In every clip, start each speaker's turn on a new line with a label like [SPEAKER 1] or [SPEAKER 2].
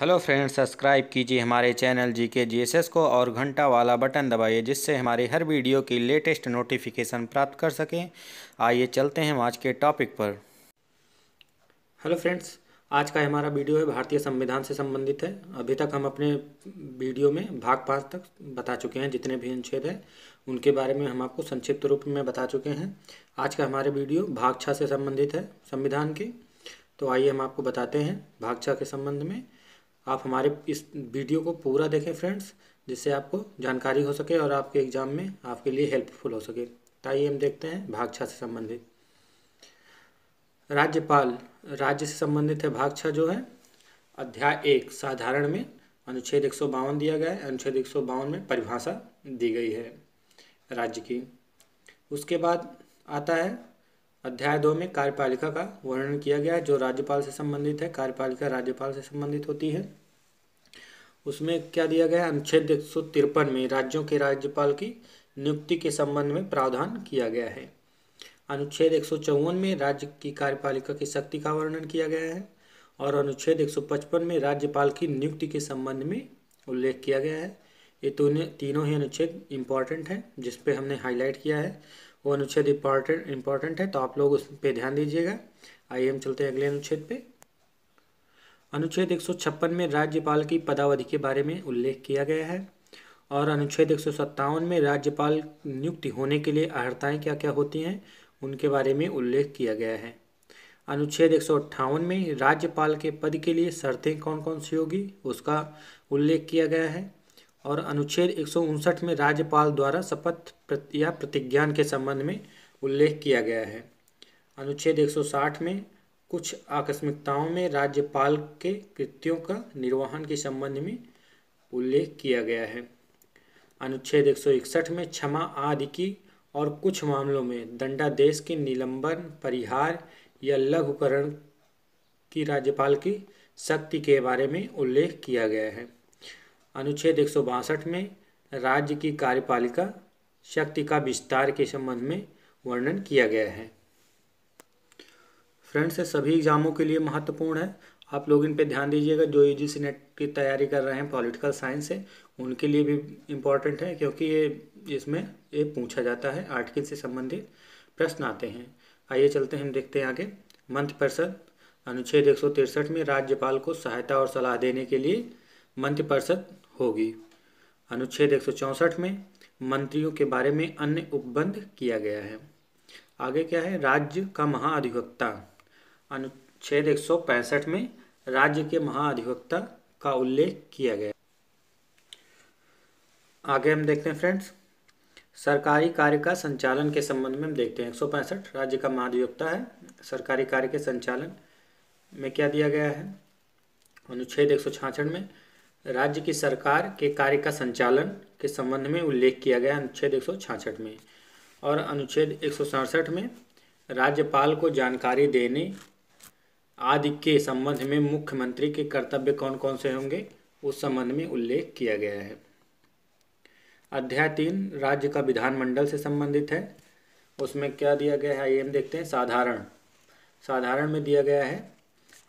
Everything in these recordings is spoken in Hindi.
[SPEAKER 1] हेलो फ्रेंड्स सब्सक्राइब कीजिए हमारे चैनल जी के जी को और घंटा वाला बटन दबाइए जिससे हमारे हर वीडियो की लेटेस्ट नोटिफिकेशन प्राप्त कर सकें आइए चलते हैं आज के टॉपिक पर हेलो फ्रेंड्स आज का हमारा वीडियो है भारतीय संविधान से संबंधित है अभी तक हम अपने वीडियो में भाग पाँच तक बता चुके हैं जितने भी अनुच्छेद हैं उनके बारे में हम आपको संक्षिप्त रूप में बता चुके हैं आज का हमारे वीडियो भाग छः से संबंधित है संविधान के तो आइए हम आपको बताते हैं भाग छः के संबंध में आप हमारे इस वीडियो को पूरा देखें फ्रेंड्स जिससे आपको जानकारी हो सके और आपके एग्ज़ाम में आपके लिए हेल्पफुल हो सके तो आइए हम देखते हैं भाग छः से संबंधित राज्यपाल राज्य से संबंधित है भाग छः जो है अध्याय एक साधारण में अनुच्छेद एक दिया गया है अनुच्छेद एक में परिभाषा दी गई है राज्य की उसके बाद आता है अध्याय दो में कार्यपालिका का वर्णन किया गया है जो राज्यपाल से संबंधित है कार्यपालिका राज्यपाल से संबंधित होती है उसमें क्या दिया गया है अनुच्छेद एक में राज्यों के राज्यपाल की नियुक्ति के संबंध में प्रावधान किया गया है अनुच्छेद एक में राज्य की कार्यपालिका की शक्ति का वर्णन किया गया है और अनुच्छेद एक में राज्यपाल की नियुक्ति के संबंध में उल्लेख किया गया है ये तीनों तीनों ही अनुच्छेद इम्पॉर्टेंट हैं जिस पे हमने हाईलाइट किया है वो अनुच्छेद इम्पॉर्टेंट इम्पॉर्टेंट है तो आप लोग उस पर ध्यान दीजिएगा आइए हम चलते हैं अगले अनुच्छेद पे अनुच्छेद एक में राज्यपाल की पदावधि के बारे में उल्लेख किया गया है और अनुच्छेद एक में राज्यपाल नियुक्ति होने के लिए अर्ताएँ क्या क्या होती हैं उनके बारे में उल्लेख किया गया है अनुच्छेद एक में राज्यपाल के पद के लिए शर्तें कौन कौन सी होगी उसका उल्लेख किया गया है और अनुच्छेद एक में राज्यपाल द्वारा शपथ प्रति या प्रतिज्ञान के संबंध में उल्लेख किया गया है अनुच्छेद 160 में कुछ आकस्मिकताओं में राज्यपाल के कृत्यों का निर्वहन के संबंध में उल्लेख किया गया है अनुच्छेद 161 में क्षमा आदि की और कुछ मामलों में दंडादेश के निलंबन परिहार या लघुकरण की राज्यपाल की शक्ति के बारे में उल्लेख किया गया है अनुच्छेद एक में राज्य की कार्यपालिका शक्ति का विस्तार के संबंध में वर्णन किया गया है फ्रेंड्स सभी एग्जामों के लिए महत्वपूर्ण है आप लोग इन पे ध्यान दीजिएगा जो यू जी नेट की तैयारी कर रहे हैं पॉलिटिकल साइंस से उनके लिए भी इम्पॉर्टेंट है क्योंकि ये इसमें ये पूछा जाता है आर्टिकल से संबंधित प्रश्न आते हैं आइए चलते हैं हम देखते हैं आगे मंत्र परिषद अनुच्छेद एक में राज्यपाल को सहायता और सलाह देने के लिए मंत्रिपरिषद होगी अनुच्छेद एक में मंत्रियों के बारे में अन्य उपबंध किया गया है आगे क्या है राज्य का महाअधिवक्ता अनुच्छेद एक में राज्य के महाअधिवक्ता का उल्लेख किया गया आगे हम देखते हैं फ्रेंड्स सरकारी कार्य का संचालन के संबंध में हम देखते हैं एक राज्य का महाधिवक्ता है सरकारी कार्य के संचालन में क्या दिया गया है अनुच्छेद एक में राज्य की सरकार के कार्य का संचालन के संबंध में उल्लेख किया गया अनुच्छेद एक में और अनुच्छेद एक में राज्यपाल को जानकारी देने आदि के संबंध में मुख्यमंत्री के कर्तव्य कौन कौन से होंगे उस संबंध में उल्लेख किया गया है अध्याय तीन राज्य का विधानमंडल से संबंधित है उसमें क्या दिया गया है ये हम देखते हैं साधारण साधारण में दिया गया है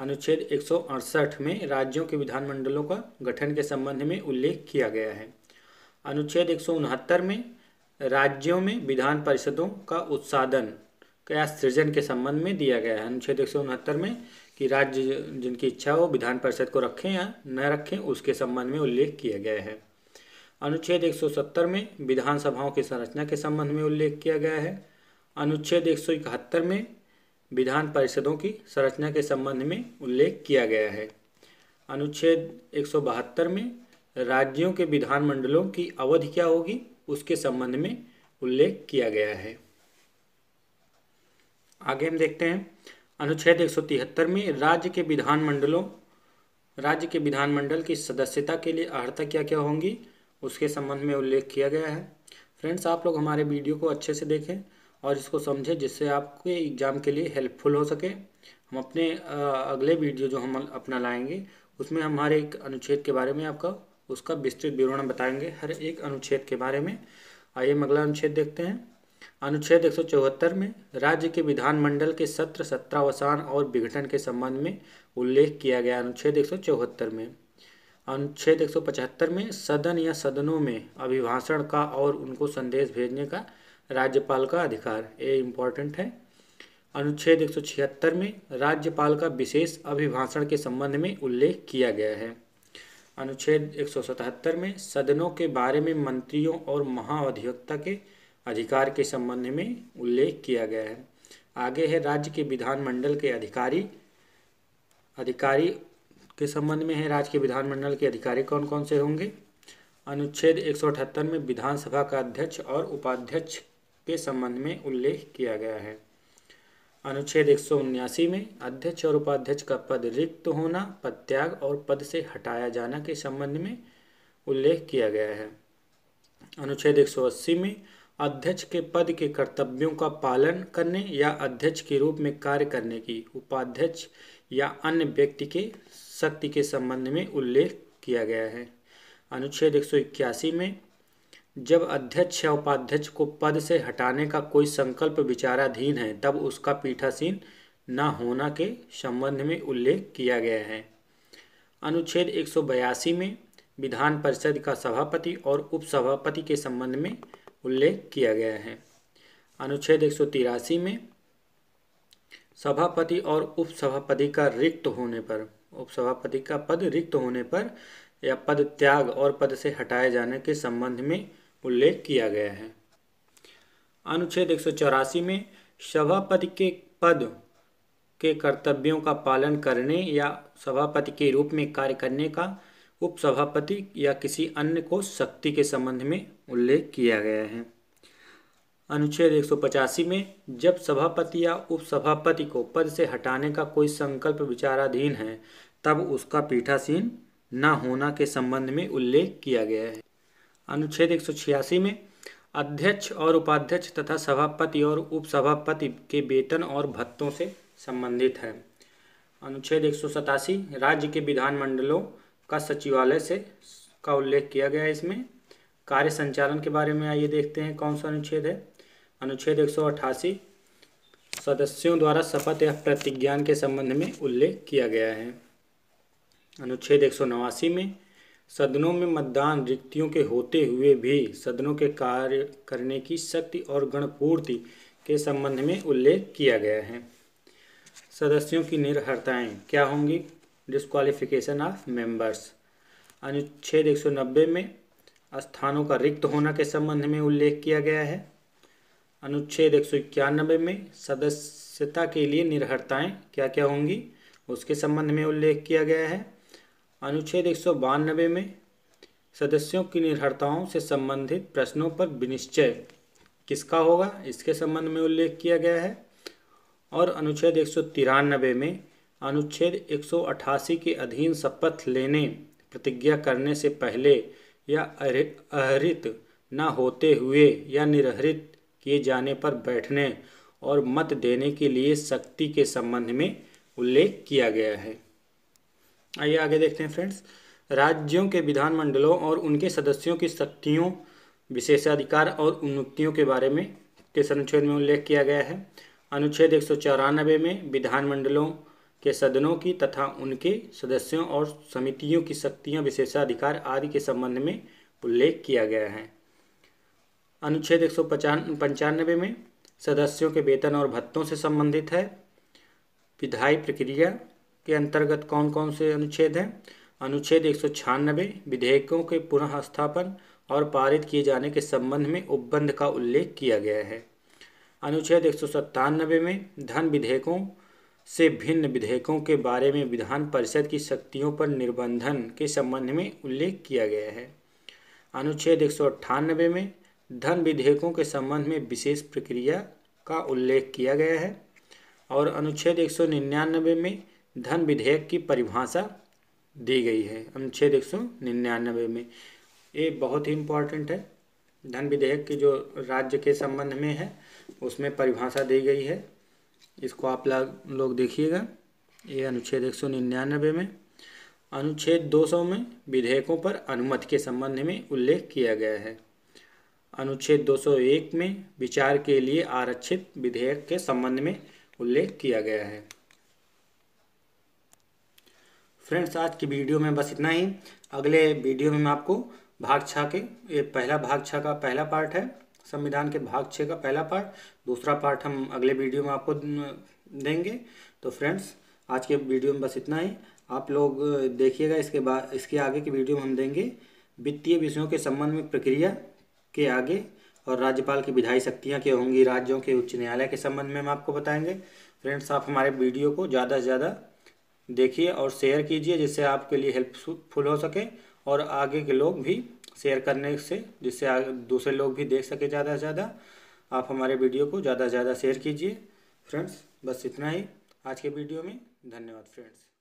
[SPEAKER 1] अनुच्छेद एक में राज्यों के विधानमंडलों का गठन के संबंध में उल्लेख किया गया है अनुच्छेद एक में राज्यों में विधान परिषदों का उत्सादन क्या सृजन के संबंध में दिया गया है अनुच्छेद एक में कि राज्य जिनकी इच्छा हो विधान परिषद को रखें या न रखें उसके संबंध में उल्लेख किया गया है अनुच्छेद 170 में विधानसभाओं की संरचना के संबंध में उल्लेख किया गया है अनुच्छेद एक में विधान परिषदों की संरचना के संबंध में उल्लेख किया गया है अनुच्छेद एक में राज्यों के विधानमंडलों की अवधि क्या होगी उसके संबंध में उल्लेख किया गया है आगे हम देखते हैं अनुच्छेद एक में राज्य के विधानमंडलों राज्य के विधानमंडल की सदस्यता के लिए अर्हता क्या क्या होंगी उसके संबंध में उल्लेख किया गया है फ्रेंड्स आप लोग हमारे वीडियो को अच्छे से देखें और इसको समझें जिससे आपके एग्ज़ाम के लिए हेल्पफुल हो सके हम अपने अगले वीडियो जो हम अपना लाएंगे उसमें हमारे एक अनुच्छेद के बारे में आपका उसका विस्तृत विवरण बताएंगे हर एक अनुच्छेद के बारे में आइए हम अगला अनुच्छेद देखते हैं अनुच्छेद एक में राज्य के विधानमंडल के सत्र सत्रावसान और विघटन के संबंध में उल्लेख किया गया अनुच्छेद एक में अनुच्छेद एक में सदन या सदनों में अभिभाषण का और उनको संदेश भेजने का राज्यपाल का अधिकार ये इम्पोर्टेंट है अनुच्छेद एक में राज्यपाल का विशेष अभिभाषण के संबंध में उल्लेख किया गया है अनुच्छेद एक में सदनों के बारे में मंत्रियों और महाअधिवक्ता के अधिकार के संबंध में उल्लेख किया गया है आगे है राज्य के विधानमंडल के अधिकारी अधिकारी के संबंध में है राज्य के विधानमंडल के अधिकारी कौन कौन से होंगे अनुच्छेद एक में विधानसभा का अध्यक्ष और उपाध्यक्ष के संबंध में उल्लेख किया गया है अनुच्छेद एक में अध्यक्ष और उपाध्यक्ष का पद रिक्त होना पद त्याग और पद से हटाया जाना के संबंध में उल्लेख किया गया है अनुच्छेद एक में अध्यक्ष के पद के कर्तव्यों का पालन करने या अध्यक्ष के रूप में कार्य करने की उपाध्यक्ष या अन्य व्यक्ति के शक्ति के संबंध में उल्लेख किया गया है अनुच्छेद एक में जब अध्यक्ष या उपाध्यक्ष को पद से हटाने का कोई संकल्प विचाराधीन है तब उसका पीठासीन न होना के संबंध में उल्लेख किया गया है अनुच्छेद एक में विधान परिषद का सभापति और उपसभापति के संबंध में उल्लेख किया गया है अनुच्छेद एक में सभापति और उपसभापति का रिक्त होने पर उपसभापति का पद रिक्त होने पर या पद त्याग और पद से हटाए जाने के संबंध में उल्लेख किया गया है अनुच्छेद एक में सभापति के पद के कर्तव्यों का पालन करने या सभापति के रूप में कार्य करने का उपसभापति या किसी अन्य को शक्ति के संबंध में उल्लेख किया गया है अनुच्छेद एक में जब सभापति या उपसभापति को पद से हटाने का कोई संकल्प विचाराधीन है तब उसका पीठासीन न होना के संबंध में उल्लेख किया गया है अनुच्छेद एक में अध्यक्ष और उपाध्यक्ष तथा सभापति और उपसभापति के वेतन और भत्तों से संबंधित है अनुच्छेद एक राज्य के विधानमंडलों का सचिवालय से का उल्लेख किया गया है इसमें कार्य संचालन के बारे में आइए देखते हैं कौन सा अनुच्छेद है अनुच्छेद एक सदस्यों द्वारा शपथ या प्रतिज्ञान के संबंध में उल्लेख किया गया है अनुच्छेद एक में सदनों में मतदान रिक्तियों के होते हुए भी सदनों के कार्य करने की शक्ति और गणपूर्ति के संबंध में उल्लेख किया गया है सदस्यों की निर्हरताएँ क्या होंगी डिस्कालिफिकेशन ऑफ मेंबर्स अनुच्छेद 190 में स्थानों का रिक्त होना के संबंध में उल्लेख किया गया है अनुच्छेद एक में सदस्यता के लिए निर्हरताएँ क्या क्या होंगी उसके संबंध में उल्लेख किया गया है अनुच्छेद एक में सदस्यों की निर्भरताओं से संबंधित प्रश्नों पर विनिश्चय किसका होगा इसके संबंध में उल्लेख किया गया है और अनुच्छेद एक में अनुच्छेद 188 के अधीन शपथ लेने प्रतिज्ञा करने से पहले या आहरित न होते हुए या निरहरित किए जाने पर बैठने और मत देने के लिए शक्ति के संबंध में उल्लेख किया गया है आइए आगे देखते हैं फ्रेंड्स राज्यों के विधानमंडलों और उनके सदस्यों की शक्तियों विशेषाधिकार और उन्नतियों के बारे में के अनुच्छेद में उल्लेख किया गया है अनुच्छेद एक सौ चौरानबे में विधानमंडलों के सदनों की तथा उनके सदस्यों और समितियों की शक्तियां विशेषाधिकार आदि के संबंध में उल्लेख किया गया है अनुच्छेद एक सौ पंचानबे में सदस्यों के वेतन और भत्तों से संबंधित है विधायी प्रक्रिया के अंतर्गत कौन कौन से अनुच्छेद हैं अनुच्छेद एक विधेयकों के पुनः स्थापन और पारित किए जाने के संबंध में उपबंध का उल्लेख किया गया है अनुच्छेद एक में धन विधेयकों से भिन्न विधेयकों के बारे में विधान परिषद की शक्तियों पर निर्बंधन के संबंध में उल्लेख किया गया है अनुच्छेद एक में धन विधेयकों के संबंध में विशेष प्रक्रिया का उल्लेख किया गया है और अनुच्छेद एक में धन विधेयक की परिभाषा दी गई है अनुच्छेद एक सौ निन्यानवे में ये बहुत ही इम्पोर्टेंट है धन विधेयक की जो राज्य के संबंध में है उसमें परिभाषा दी गई है इसको आप लोग देखिएगा ये अनुच्छेद एक सौ निन्यानवे में अनुच्छेद 200 में विधेयकों पर अनुमति के संबंध में उल्लेख किया गया है अनुच्छेद 201 में विचार के लिए आरक्षित विधेयक के संबंध में उल्लेख किया गया है फ्रेंड्स आज की वीडियो में बस इतना ही अगले वीडियो में मैं आपको भाग छः के ये पहला भाग छः का पहला पार्ट है संविधान के भाग छः का पहला पार्ट दूसरा पार्ट हम अगले वीडियो में आपको देंगे तो फ्रेंड्स आज के वीडियो में बस इतना ही आप लोग देखिएगा इसके बाद इसके आगे की वीडियो में हम देंगे वित्तीय विषयों के संबंध में प्रक्रिया के आगे और राज्यपाल की विधायी शक्तियाँ क्या होंगी राज्यों के उच्च न्यायालय के संबंध में हम आपको बताएंगे फ्रेंड्स आप हमारे वीडियो को ज़्यादा से ज़्यादा देखिए और शेयर कीजिए जिससे आपके लिए हेल्पफुल हो सके और आगे के लोग भी शेयर करने से जिससे दूसरे लोग भी देख सके ज़्यादा से ज़्यादा आप हमारे वीडियो को ज़्यादा से ज़्यादा शेयर कीजिए फ्रेंड्स बस इतना ही आज के वीडियो में धन्यवाद फ्रेंड्स